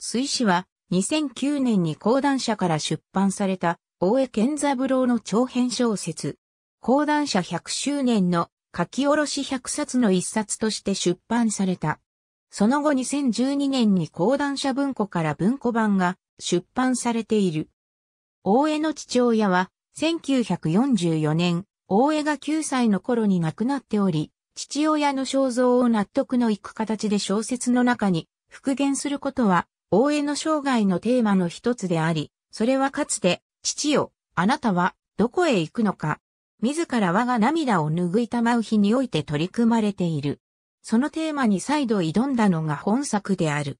水死は2009年に講談社から出版された大江健三郎の長編小説。講談社100周年の書き下ろし100冊の一冊として出版された。その後2012年に講談社文庫から文庫版が出版されている。大江の父親は1944年、大江が9歳の頃に亡くなっており、父親の肖像を納得のいく形で小説の中に復元することは大江の生涯のテーマの一つであり、それはかつて、父よ、あなたは、どこへ行くのか、自ら我が涙を拭いたまう日において取り組まれている。そのテーマに再度挑んだのが本作である。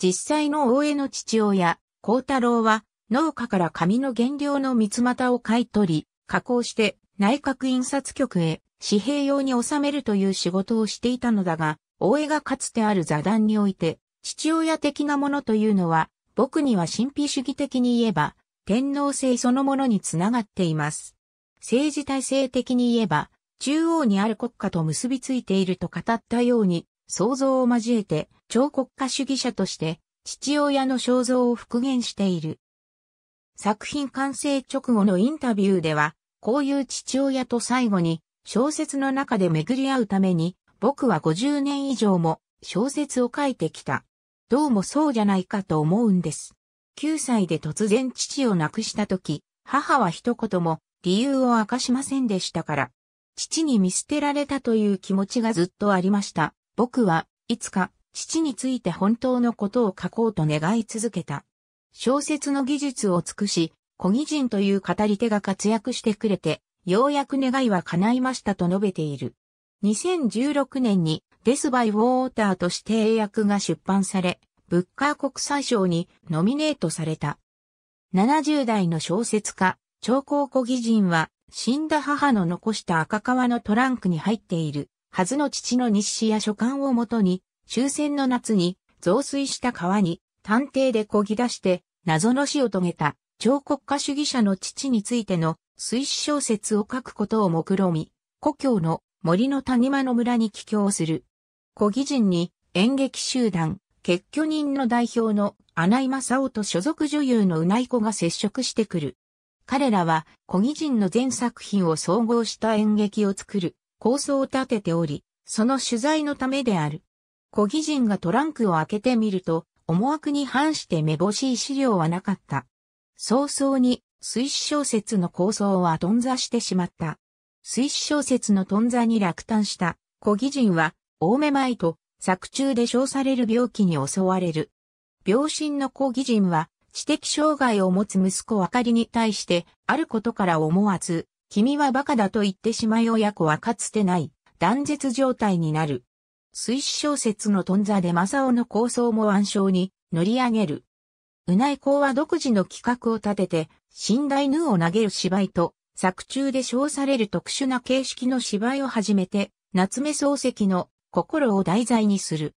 実際の大江の父親、幸太郎は、農家から紙の原料の三股を買い取り、加工して内閣印刷局へ紙幣用に収めるという仕事をしていたのだが、大江がかつてある座談において、父親的なものというのは、僕には神秘主義的に言えば、天皇制そのものにつながっています。政治体制的に言えば、中央にある国家と結びついていると語ったように、想像を交えて、超国家主義者として、父親の肖像を復元している。作品完成直後のインタビューでは、こういう父親と最後に、小説の中で巡り合うために、僕は50年以上も小説を書いてきた。どうもそうじゃないかと思うんです。9歳で突然父を亡くした時、母は一言も理由を明かしませんでしたから。父に見捨てられたという気持ちがずっとありました。僕はいつか父について本当のことを書こうと願い続けた。小説の技術を尽くし、小義人という語り手が活躍してくれて、ようやく願いは叶いましたと述べている。2016年にデス・バイ・ウォーターとして英訳が出版され、ブッカー国際賞にノミネートされた。70代の小説家、長江古義人は、死んだ母の残した赤革のトランクに入っている、はずの父の日誌や書簡をもとに、終戦の夏に、増水した川に、探偵で漕ぎ出して、謎の死を遂げた、超国家主義者の父についての、水死小説を書くことを目論み、故郷の森の谷間の村に帰郷する。小義人に演劇集団、結挙人の代表の穴井正夫と所属女優のうない子が接触してくる。彼らは小義人の全作品を総合した演劇を作る構想を立てており、その取材のためである。小義人がトランクを開けてみると、思惑に反してめぼしい資料はなかった。早々に水死小説の構想は頓挫してしまった。水死小説の頓挫に落胆した小義人は大目まいと、作中で称される病気に襲われる。病心の抗議人は、知的障害を持つ息子あかりに対して、あることから思わず、君は馬鹿だと言ってしまい親子はかつてない、断絶状態になる。水死小説の頓座で正雄の構想も暗礁に乗り上げる。うない子は独自の企画を立てて、寝台ヌを投げる芝居と、作中で称される特殊な形式の芝居を始めて、夏目漱石の心を題材にする。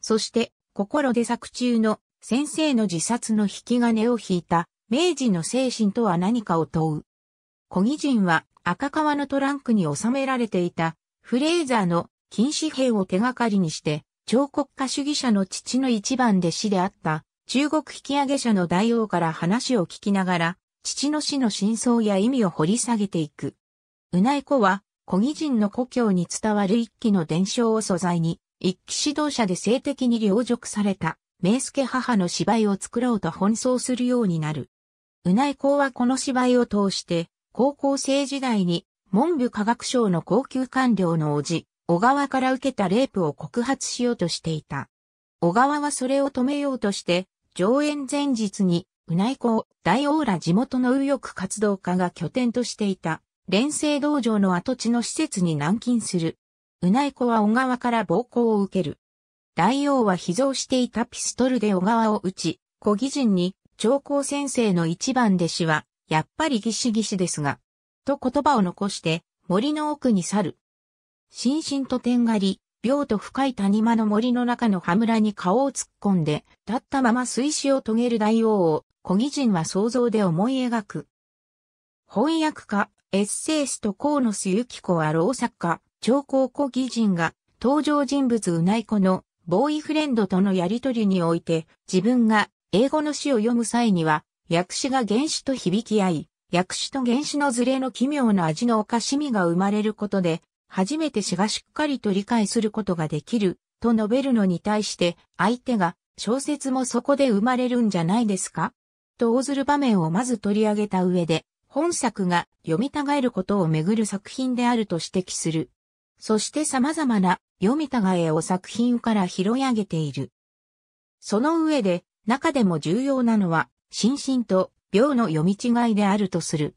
そして、心で作中の先生の自殺の引き金を引いた明治の精神とは何かを問う。小義人は赤川のトランクに収められていたフレーザーの禁止兵を手がかりにして彫刻家主義者の父の一番弟子であった中国引き上げ者の大王から話を聞きながら父の死の真相や意味を掘り下げていく。うない子は古義人の故郷に伝わる一揆の伝承を素材に、一揆指導者で性的に凌辱された、名助母の芝居を作ろうと奔走するようになる。うない公はこの芝居を通して、高校生時代に文部科学省の高級官僚の叔父、小川から受けたレイプを告発しようとしていた。小川はそれを止めようとして、上演前日に、うない公、大王ら地元の右翼活動家が拠点としていた、連成道場の跡地の施設に軟禁する。うない子は小川から暴行を受ける。大王は秘蔵していたピストルで小川を撃ち、小義人に、長江先生の一番弟子は、やっぱりギシギシですが、と言葉を残して、森の奥に去る。心身と点狩り、病と深い谷間の森の中の羽村に顔を突っ込んで、立ったまま水死を遂げる大王を、小義人は想像で思い描く。翻訳家、エッセイスト河野須幸子は老作家、超高古義人が登場人物うない子のボーイフレンドとのやりとりにおいて自分が英語の詩を読む際には薬師が原子と響き合い、薬師と原子のズレの奇妙な味のおかしみが生まれることで初めて詩がしっかりと理解することができると述べるのに対して相手が小説もそこで生まれるんじゃないですかと応ずる場面をまず取り上げた上で本作が読みたがえることをめぐる作品であると指摘する。そして様々な読みたがえを作品から拾い上げている。その上で、中でも重要なのは、心身と病の読み違いであるとする。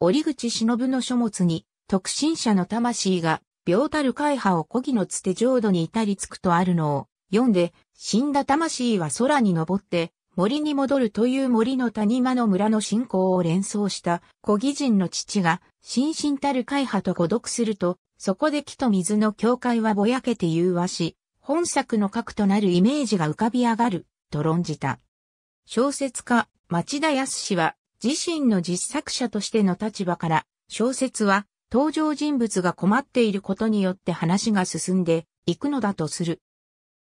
折口忍の書物に、特進者の魂が、病たる会派をこぎのつて浄土に至りつくとあるのを、読んで、死んだ魂は空に登って、森に戻るという森の谷間の村の信仰を連想した古義人の父が、新進たる会派と孤独すると、そこで木と水の境界はぼやけて融和し、本作の核となるイメージが浮かび上がる、と論じた。小説家、町田康は、自身の実作者としての立場から、小説は、登場人物が困っていることによって話が進んでいくのだとする。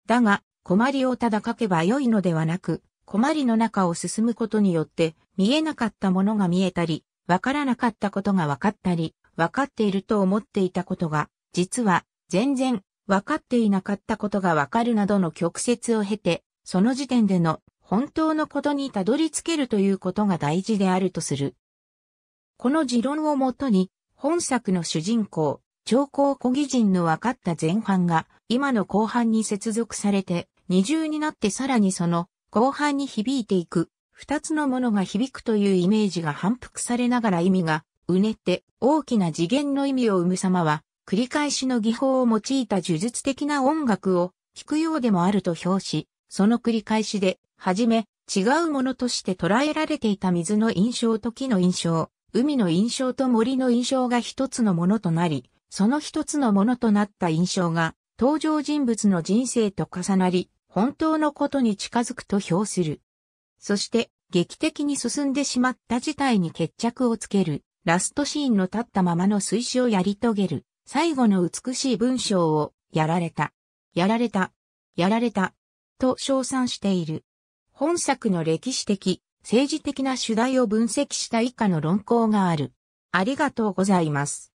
だが、困りをただ書けばよいのではなく、困りの中を進むことによって、見えなかったものが見えたり、わからなかったことがわかったり、わかっていると思っていたことが、実は、全然、わかっていなかったことがわかるなどの曲折を経て、その時点での、本当のことにたどり着けるということが大事であるとする。この持論をもとに、本作の主人公、長江古義人の分かった前半が、今の後半に接続されて、二重になってさらにその後半に響いていく、二つのものが響くというイメージが反復されながら意味が、うねって大きな次元の意味を生む様は、繰り返しの技法を用いた呪術的な音楽を聴くようでもあると表し、その繰り返しで、はじめ、違うものとして捉えられていた水の印象と木の印象、海の印象と森の印象が一つのものとなり、その一つのものとなった印象が、登場人物の人生と重なり、本当のことに近づくと評する。そして、劇的に進んでしまった事態に決着をつける、ラストシーンの立ったままの推奨をやり遂げる、最後の美しい文章を、やられた、やられた、やられた、と称賛している。本作の歴史的、政治的な主題を分析した以下の論考がある。ありがとうございます。